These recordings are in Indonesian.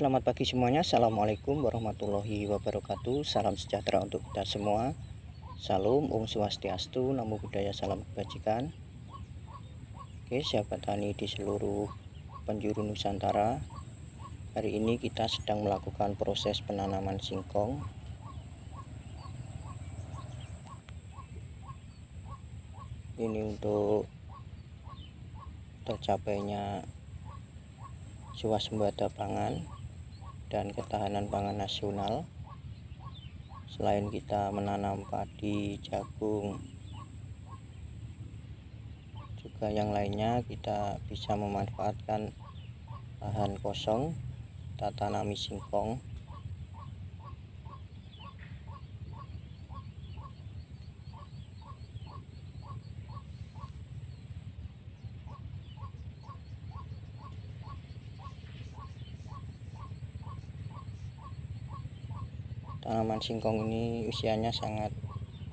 selamat pagi semuanya Assalamualaikum warahmatullahi wabarakatuh Salam sejahtera untuk kita semua Salam, Om Swastiastu, Namo Buddhaya, Salam Kebajikan Oke, sahabat tani di seluruh penjuru Nusantara Hari ini kita sedang melakukan proses penanaman singkong Ini untuk tercapainya suasembada pangan dan ketahanan pangan nasional selain kita menanam padi jagung juga yang lainnya kita bisa memanfaatkan lahan kosong kita tanami singkong tanaman singkong ini usianya sangat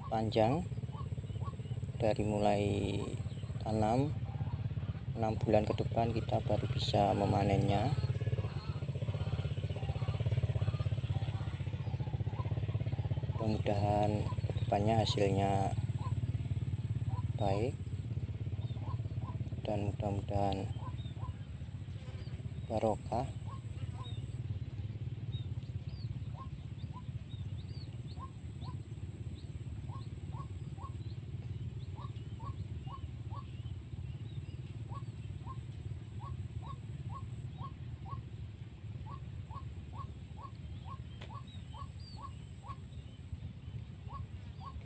panjang dari mulai tanam 6 bulan ke depan kita baru bisa memanennya mudah-mudahan depannya hasilnya baik dan mudah-mudahan barokah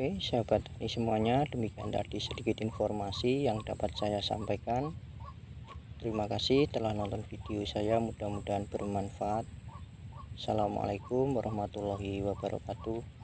Oke sahabat ini semuanya demikian tadi sedikit informasi yang dapat saya sampaikan Terima kasih telah nonton video saya mudah-mudahan bermanfaat Assalamualaikum warahmatullahi wabarakatuh